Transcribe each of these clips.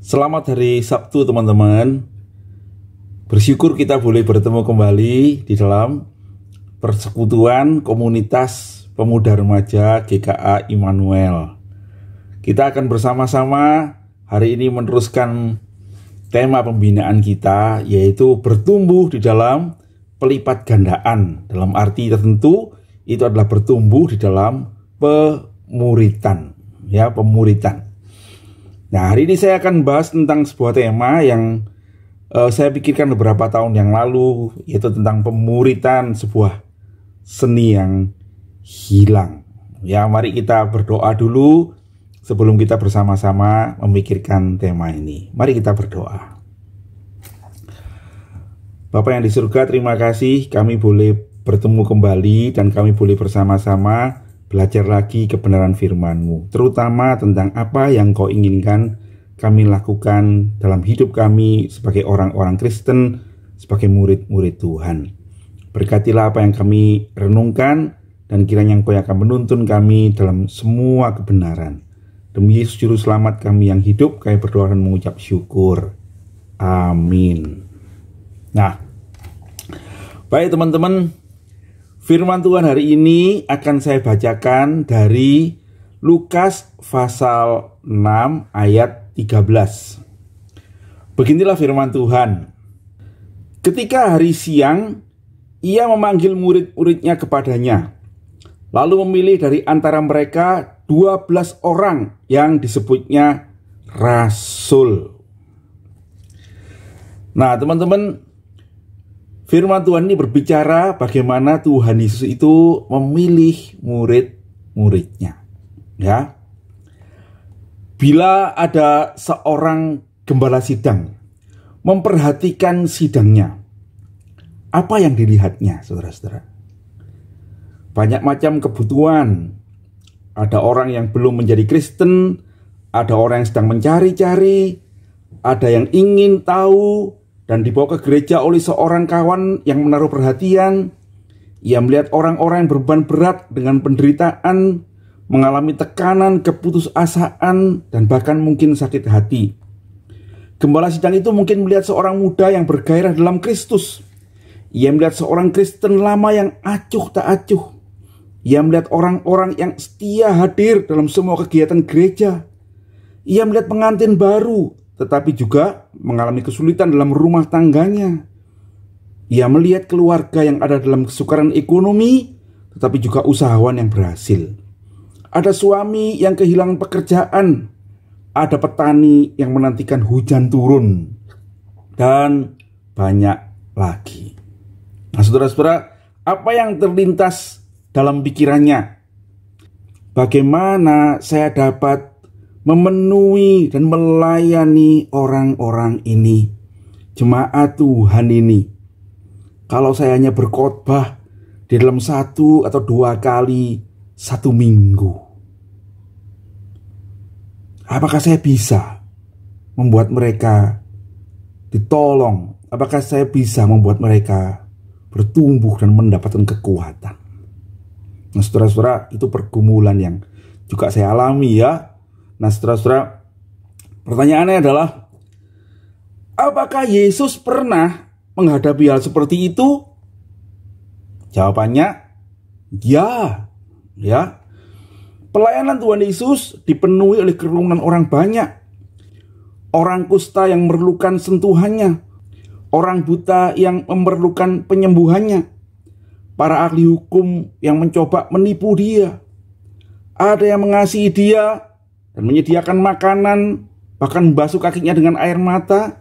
Selamat hari Sabtu teman-teman. Bersyukur kita boleh bertemu kembali di dalam persekutuan komunitas pemuda remaja GKA Immanuel. Kita akan bersama-sama hari ini meneruskan tema pembinaan kita yaitu bertumbuh di dalam pelipat gandaan. Dalam arti tertentu itu adalah bertumbuh di dalam pemuritan, ya, pemuritan. Nah, hari ini saya akan bahas tentang sebuah tema yang uh, saya pikirkan beberapa tahun yang lalu, yaitu tentang pemuritan sebuah seni yang hilang. Ya, mari kita berdoa dulu sebelum kita bersama-sama memikirkan tema ini. Mari kita berdoa. Bapak yang di surga, terima kasih kami boleh bertemu kembali dan kami boleh bersama-sama belajar lagi kebenaran firman-Mu, terutama tentang apa yang Kau inginkan kami lakukan dalam hidup kami sebagai orang-orang Kristen, sebagai murid-murid Tuhan. Berkatilah apa yang kami renungkan, dan kiranya Engkau yang akan menuntun kami dalam semua kebenaran. Demi Yesus Juru Selamat kami yang hidup, kami berdoa dan mengucap syukur. Amin. Nah, baik teman-teman, Firman Tuhan hari ini akan saya bacakan dari Lukas pasal 6 ayat 13. Beginilah firman Tuhan. Ketika hari siang, ia memanggil murid-muridnya kepadanya. Lalu memilih dari antara mereka 12 orang yang disebutnya rasul. Nah, teman-teman, Firman Tuhan ini berbicara bagaimana Tuhan Yesus itu memilih murid-muridnya. Ya. Bila ada seorang gembala sidang memperhatikan sidangnya, apa yang dilihatnya, saudara-saudara? Banyak macam kebutuhan. Ada orang yang belum menjadi Kristen, ada orang yang sedang mencari-cari, ada yang ingin tahu, dan dibawa ke gereja oleh seorang kawan yang menaruh perhatian. Ia melihat orang-orang yang berbeban berat dengan penderitaan, mengalami tekanan, keputusasaan, dan bahkan mungkin sakit hati. Gembala sidang itu mungkin melihat seorang muda yang bergairah dalam Kristus. Ia melihat seorang Kristen lama yang acuh tak acuh. Ia melihat orang-orang yang setia hadir dalam semua kegiatan gereja. Ia melihat pengantin baru tetapi juga mengalami kesulitan dalam rumah tangganya. Ia melihat keluarga yang ada dalam kesukaran ekonomi, tetapi juga usahawan yang berhasil. Ada suami yang kehilangan pekerjaan, ada petani yang menantikan hujan turun, dan banyak lagi. Nah, saudara-saudara, apa yang terlintas dalam pikirannya? Bagaimana saya dapat memenuhi dan melayani orang-orang ini, jemaat Tuhan ini. Kalau saya hanya berkhotbah di dalam satu atau dua kali satu minggu, apakah saya bisa membuat mereka ditolong? Apakah saya bisa membuat mereka bertumbuh dan mendapatkan kekuatan? Nah, saudara-saudara, itu pergumulan yang juga saya alami ya Nah saudara-saudara, pertanyaannya adalah, apakah Yesus pernah menghadapi hal seperti itu? Jawabannya, ya. ya. Pelayanan Tuhan Yesus dipenuhi oleh kerumunan orang banyak. Orang kusta yang memerlukan sentuhannya. Orang buta yang memerlukan penyembuhannya para ahli hukum yang mencoba menipu dia. Ada yang mengasihi dia, dan menyediakan makanan, bahkan membasuh kakinya dengan air mata.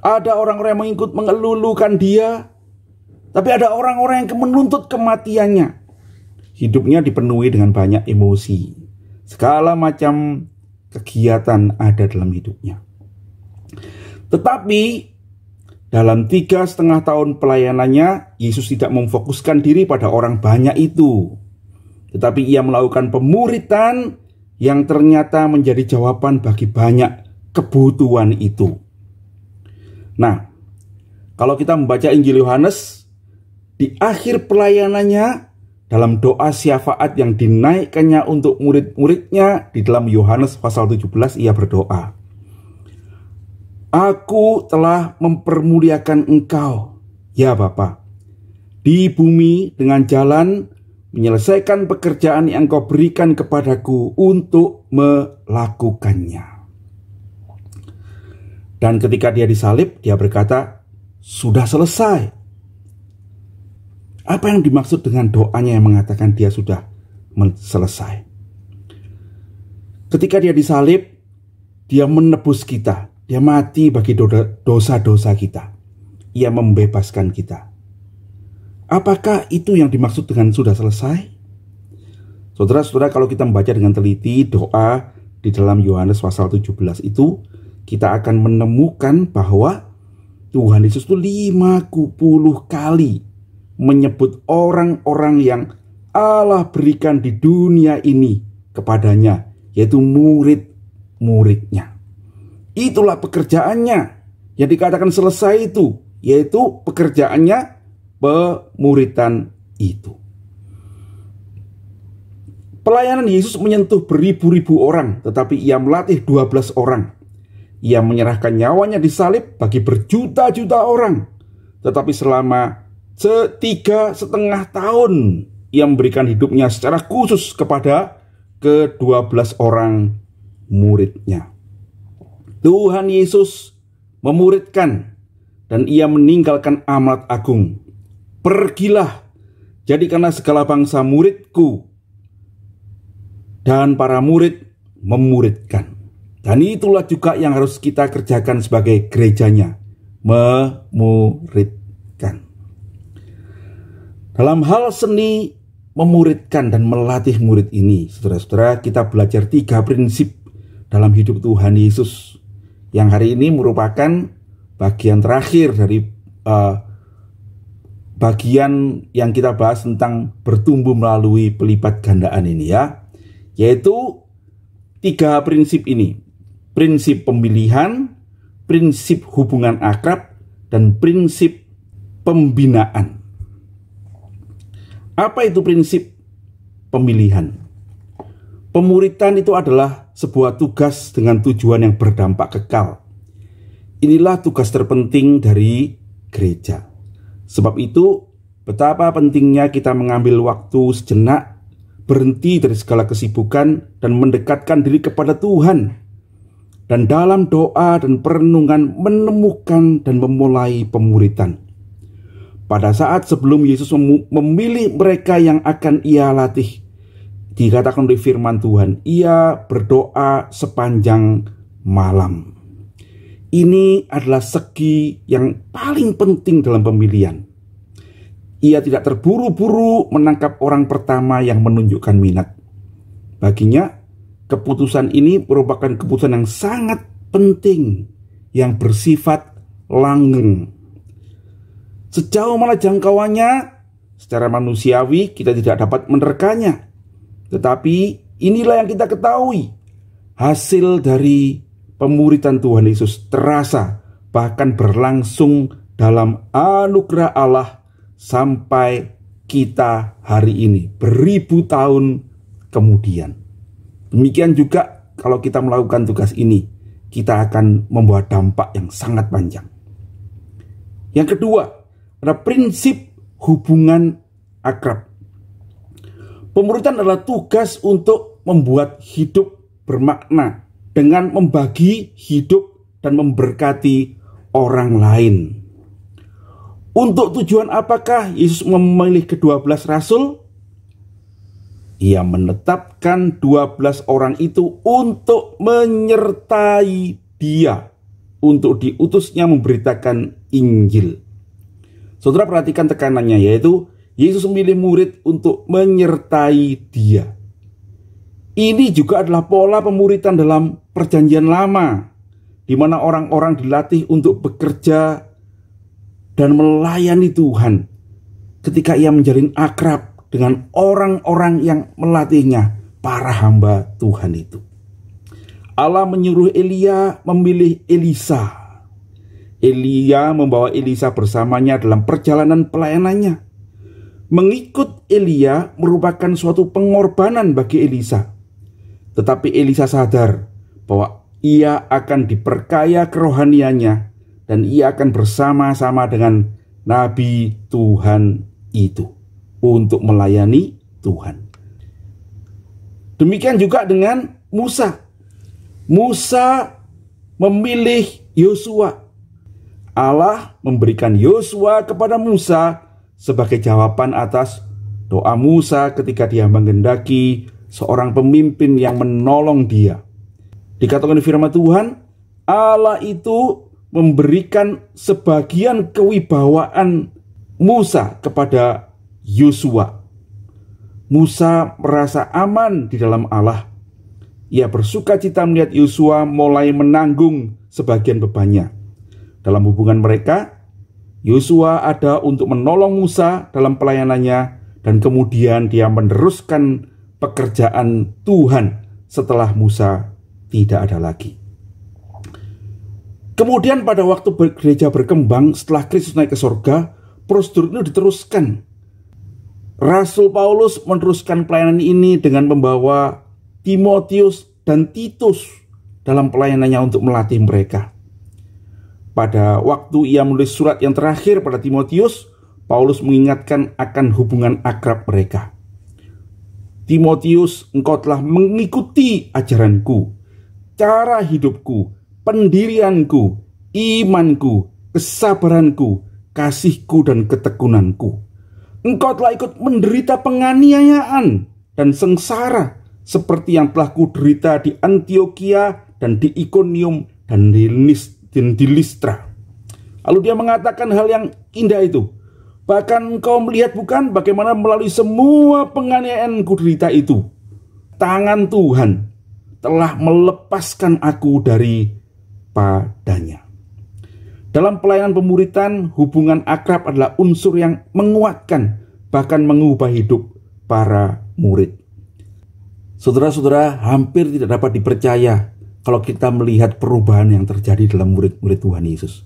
Ada orang-orang yang mengikut mengelulukan dia, tapi ada orang-orang yang menuntut kematiannya. Hidupnya dipenuhi dengan banyak emosi. Segala macam kegiatan ada dalam hidupnya. Tetapi dalam tiga setengah tahun pelayanannya, Yesus tidak memfokuskan diri pada orang banyak itu. Tetapi ia melakukan pemuritan yang ternyata menjadi jawaban bagi banyak kebutuhan itu. Nah, kalau kita membaca Injil Yohanes, di akhir pelayanannya dalam doa syafaat yang dinaikkannya untuk murid-muridnya di dalam Yohanes pasal 17 ia berdoa. Aku telah mempermuliakan engkau, ya Bapa, di bumi dengan jalan menyelesaikan pekerjaan yang kau berikan kepadaku untuk melakukannya. Dan ketika dia disalib, dia berkata, sudah selesai. Apa yang dimaksud dengan doanya yang mengatakan dia sudah selesai? Ketika dia disalib, dia menebus kita. Dia mati bagi dosa-dosa kita. Ia membebaskan kita. Apakah itu yang dimaksud dengan sudah selesai? Saudara-saudara, kalau kita membaca dengan teliti doa di dalam Yohanes pasal 17 itu, kita akan menemukan bahwa Tuhan Yesus itu 50 kali menyebut orang-orang yang Allah berikan di dunia ini kepadanya, yaitu murid-muridnya. Itulah pekerjaannya yang dikatakan selesai itu, yaitu pekerjaannya pemuritan itu. Pelayanan Yesus menyentuh beribu-ribu orang, tetapi ia melatih 12 orang. Ia menyerahkan nyawanya di salib bagi berjuta-juta orang. Tetapi selama setiga setengah tahun, ia memberikan hidupnya secara khusus kepada ke belas orang muridnya. Tuhan Yesus memuridkan dan ia meninggalkan amat agung Pergilah, jadikanlah segala bangsa muridku, dan para murid memuridkan. Dan itulah juga yang harus kita kerjakan sebagai gerejanya, memuridkan. Dalam hal seni memuridkan dan melatih murid ini, saudara-saudara, kita belajar tiga prinsip dalam hidup Tuhan Yesus yang hari ini merupakan bagian terakhir dari uh, bagian yang kita bahas tentang bertumbuh melalui pelipat gandaan ini ya. Yaitu tiga prinsip ini. Prinsip pemilihan, prinsip hubungan akrab, dan prinsip pembinaan. Apa itu prinsip pemilihan? Pemuritan itu adalah sebuah tugas dengan tujuan yang berdampak kekal. Inilah tugas terpenting dari gereja. Sebab itu, betapa pentingnya kita mengambil waktu sejenak, berhenti dari segala kesibukan, dan mendekatkan diri kepada Tuhan. Dan dalam doa dan perenungan menemukan dan memulai pemuritan. Pada saat sebelum Yesus memilih mereka yang akan ia latih, dikatakan oleh firman Tuhan, ia berdoa sepanjang malam. Ini adalah segi yang paling penting dalam pemilihan. Ia tidak terburu-buru menangkap orang pertama yang menunjukkan minat. Baginya, keputusan ini merupakan keputusan yang sangat penting yang bersifat langgeng. Sejauh mana jangkauannya, secara manusiawi kita tidak dapat menerkanya. Tetapi inilah yang kita ketahui, hasil dari pemuritan Tuhan Yesus terasa bahkan berlangsung dalam anugerah Allah sampai kita hari ini beribu tahun kemudian. Demikian juga kalau kita melakukan tugas ini, kita akan membuat dampak yang sangat panjang. Yang kedua, ada prinsip hubungan akrab. Pemuritan adalah tugas untuk membuat hidup bermakna dengan membagi hidup dan memberkati orang lain. Untuk tujuan apakah Yesus memilih kedua belas rasul? Ia menetapkan dua belas orang itu untuk menyertai dia, untuk diutusnya memberitakan Injil. Saudara perhatikan tekanannya yaitu Yesus memilih murid untuk menyertai dia. Ini juga adalah pola pemuritan dalam perjanjian lama di mana orang-orang dilatih untuk bekerja dan melayani Tuhan ketika ia menjalin akrab dengan orang-orang yang melatihnya, para hamba Tuhan itu. Allah menyuruh Elia memilih Elisa. Elia membawa Elisa bersamanya dalam perjalanan pelayanannya. Mengikut Elia merupakan suatu pengorbanan bagi Elisa. Tetapi Elisa sadar bahwa ia akan diperkaya kerohaniannya dan ia akan bersama-sama dengan nabi Tuhan itu untuk melayani Tuhan. Demikian juga dengan Musa. Musa memilih Yosua. Allah memberikan Yosua kepada Musa sebagai jawaban atas doa Musa ketika dia mengendaki seorang pemimpin yang menolong dia. Dikatakan di firman Tuhan, Allah itu memberikan sebagian kewibawaan Musa kepada Yosua. Musa merasa aman di dalam Allah. Ia bersuka cita melihat Yosua mulai menanggung sebagian bebannya. Dalam hubungan mereka, Yosua ada untuk menolong Musa dalam pelayanannya dan kemudian dia meneruskan pekerjaan Tuhan setelah Musa tidak ada lagi. Kemudian pada waktu gereja berkembang setelah Kristus naik ke sorga, prosedur ini diteruskan. Rasul Paulus meneruskan pelayanan ini dengan membawa Timotius dan Titus dalam pelayanannya untuk melatih mereka. Pada waktu ia menulis surat yang terakhir pada Timotius, Paulus mengingatkan akan hubungan akrab mereka. Timotius, engkau telah mengikuti ajaranku cara hidupku, pendirianku, imanku, kesabaranku, kasihku dan ketekunanku. Engkau telah ikut menderita penganiayaan dan sengsara seperti yang telah kuderita di Antioquia dan di Iconium dan di, Lis, dan Listra. Lalu dia mengatakan hal yang indah itu. Bahkan engkau melihat bukan bagaimana melalui semua penganiayaan kuderita itu. Tangan Tuhan telah melepaskan aku dari padanya. Dalam pelayanan pemuritan, hubungan akrab adalah unsur yang menguatkan, bahkan mengubah hidup para murid. Saudara-saudara, hampir tidak dapat dipercaya kalau kita melihat perubahan yang terjadi dalam murid-murid Tuhan Yesus.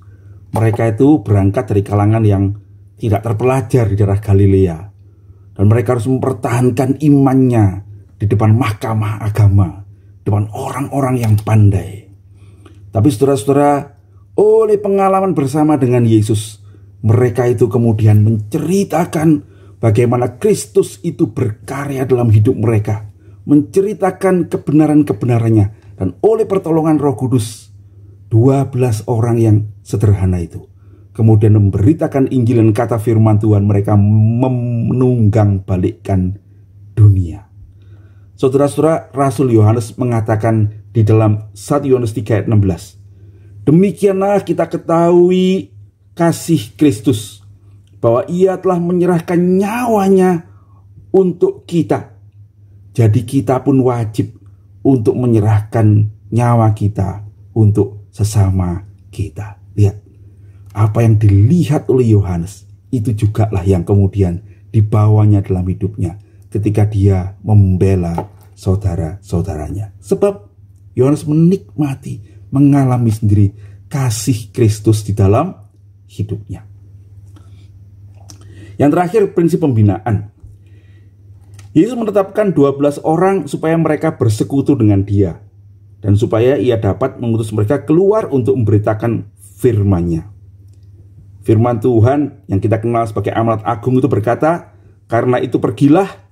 Mereka itu berangkat dari kalangan yang tidak terpelajar di daerah Galilea. Dan mereka harus mempertahankan imannya di depan mahkamah agama depan orang-orang yang pandai. Tapi saudara-saudara, oleh pengalaman bersama dengan Yesus, mereka itu kemudian menceritakan bagaimana Kristus itu berkarya dalam hidup mereka, menceritakan kebenaran-kebenarannya dan oleh pertolongan Roh Kudus 12 orang yang sederhana itu kemudian memberitakan Injil dan kata firman Tuhan mereka menunggang balikkan dunia. Saudara-saudara, Rasul Yohanes mengatakan di dalam 1 Yohanes 3 ayat 16. Demikianlah kita ketahui kasih Kristus bahwa ia telah menyerahkan nyawanya untuk kita. Jadi kita pun wajib untuk menyerahkan nyawa kita untuk sesama kita. Lihat, apa yang dilihat oleh Yohanes itu juga lah yang kemudian dibawanya dalam hidupnya ketika dia membela saudara-saudaranya. Sebab Yohanes menikmati, mengalami sendiri kasih Kristus di dalam hidupnya. Yang terakhir prinsip pembinaan. Yesus menetapkan 12 orang supaya mereka bersekutu dengan dia dan supaya ia dapat mengutus mereka keluar untuk memberitakan firman-Nya. Firman Tuhan yang kita kenal sebagai amanat agung itu berkata, "Karena itu pergilah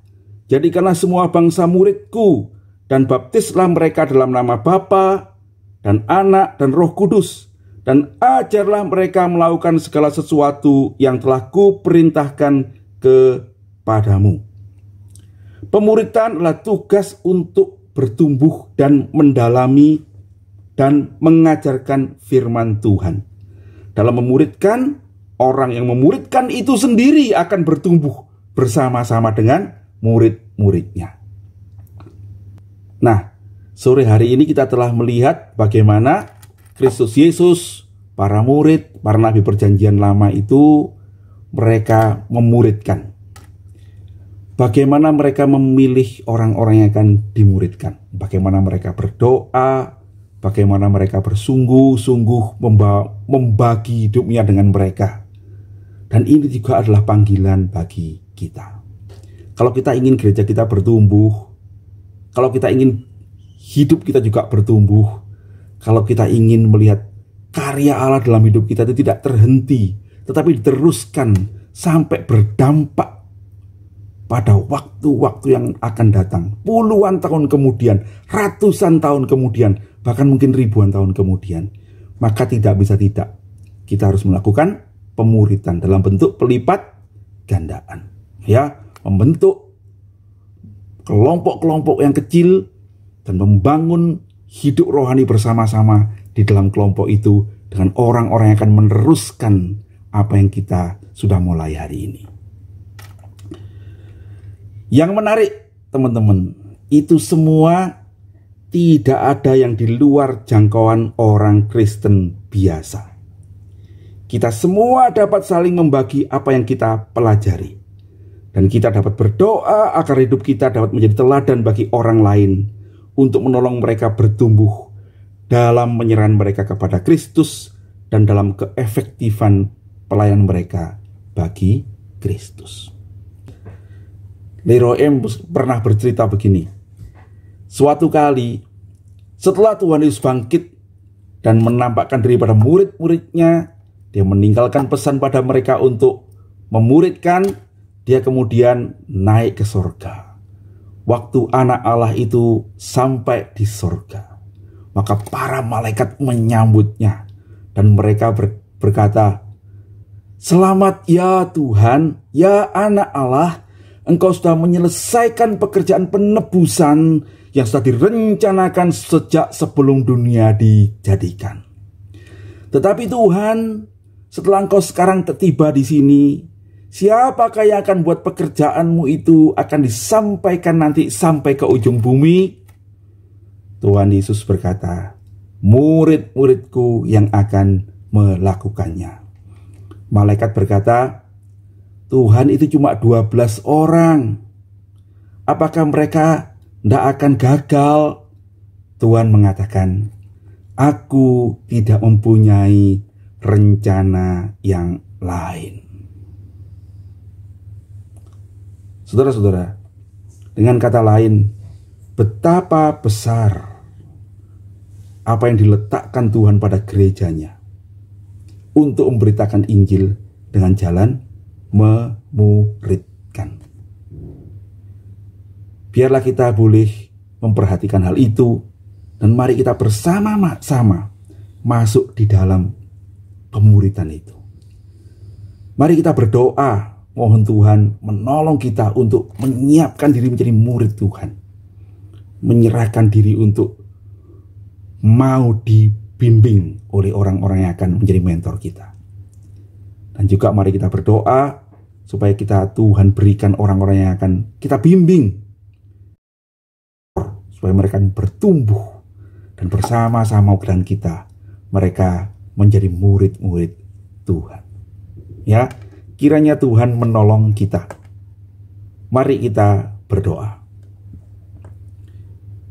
Jadikanlah semua bangsa muridku, dan baptislah mereka dalam nama Bapa dan Anak dan Roh Kudus, dan ajarlah mereka melakukan segala sesuatu yang telah kuperintahkan kepadamu. Pemuritan adalah tugas untuk bertumbuh dan mendalami dan mengajarkan firman Tuhan. Dalam memuridkan, orang yang memuridkan itu sendiri akan bertumbuh bersama-sama dengan murid muridnya. Nah, sore hari ini kita telah melihat bagaimana Kristus Yesus, para murid, para nabi perjanjian lama itu mereka memuridkan. Bagaimana mereka memilih orang-orang yang akan dimuridkan. Bagaimana mereka berdoa, bagaimana mereka bersungguh-sungguh membagi hidupnya dengan mereka. Dan ini juga adalah panggilan bagi kita. Kalau kita ingin gereja kita bertumbuh, kalau kita ingin hidup kita juga bertumbuh, kalau kita ingin melihat karya Allah dalam hidup kita itu tidak terhenti, tetapi diteruskan sampai berdampak pada waktu-waktu yang akan datang, puluhan tahun kemudian, ratusan tahun kemudian, bahkan mungkin ribuan tahun kemudian, maka tidak bisa tidak kita harus melakukan pemuritan dalam bentuk pelipat gandaan. Ya, membentuk kelompok-kelompok yang kecil dan membangun hidup rohani bersama-sama di dalam kelompok itu dengan orang-orang yang akan meneruskan apa yang kita sudah mulai hari ini. Yang menarik, teman-teman, itu semua tidak ada yang di luar jangkauan orang Kristen biasa. Kita semua dapat saling membagi apa yang kita pelajari. Dan kita dapat berdoa agar hidup kita dapat menjadi teladan bagi orang lain untuk menolong mereka bertumbuh dalam penyerahan mereka kepada Kristus dan dalam keefektifan pelayanan mereka bagi Kristus. Leroy M. pernah bercerita begini. Suatu kali, setelah Tuhan Yesus bangkit dan menampakkan diri pada murid-muridnya, dia meninggalkan pesan pada mereka untuk memuridkan dia kemudian naik ke sorga. Waktu anak Allah itu sampai di sorga, maka para malaikat menyambutnya dan mereka ber, berkata, Selamat ya Tuhan, ya anak Allah, engkau sudah menyelesaikan pekerjaan penebusan yang sudah direncanakan sejak sebelum dunia dijadikan. Tetapi Tuhan, setelah engkau sekarang tiba di sini, Siapakah yang akan buat pekerjaanmu itu akan disampaikan nanti sampai ke ujung bumi? Tuhan Yesus berkata, murid-muridku yang akan melakukannya. Malaikat berkata, Tuhan itu cuma 12 orang. Apakah mereka tidak akan gagal? Tuhan mengatakan, Aku tidak mempunyai rencana yang lain. Saudara-saudara, dengan kata lain, betapa besar apa yang diletakkan Tuhan pada gerejanya untuk memberitakan Injil dengan jalan memuridkan. Biarlah kita boleh memperhatikan hal itu dan mari kita bersama-sama masuk di dalam pemuritan itu. Mari kita berdoa Mohon Tuhan menolong kita untuk menyiapkan diri menjadi murid Tuhan. Menyerahkan diri untuk mau dibimbing oleh orang-orang yang akan menjadi mentor kita. Dan juga mari kita berdoa supaya kita Tuhan berikan orang-orang yang akan kita bimbing. Supaya mereka bertumbuh dan bersama-sama dengan kita mereka menjadi murid-murid Tuhan. Ya, Kiranya Tuhan menolong kita. Mari kita berdoa.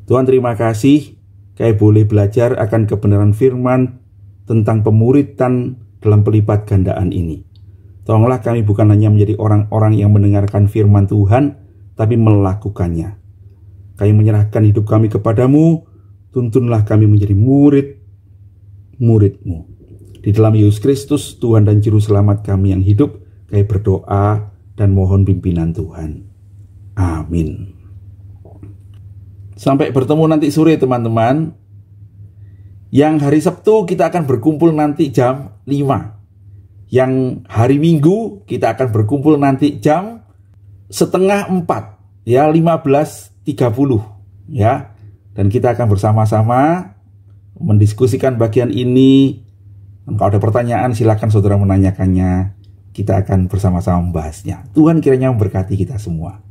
Tuhan terima kasih kami boleh belajar akan kebenaran firman tentang pemuritan dalam pelipat gandaan ini. Tolonglah kami bukan hanya menjadi orang-orang yang mendengarkan firman Tuhan, tapi melakukannya. Kami menyerahkan hidup kami kepadamu, tuntunlah kami menjadi murid, muridmu. Di dalam Yesus Kristus, Tuhan dan Juru Selamat kami yang hidup, saya berdoa dan mohon pimpinan Tuhan. Amin. Sampai bertemu nanti sore teman-teman. Yang hari Sabtu kita akan berkumpul nanti jam 5. Yang hari Minggu kita akan berkumpul nanti jam setengah 4. Ya, 15.30 ya. Dan kita akan bersama-sama mendiskusikan bagian ini. Kalau ada pertanyaan silakan saudara menanyakannya. Kita akan bersama-sama membahasnya. Tuhan kiranya memberkati kita semua.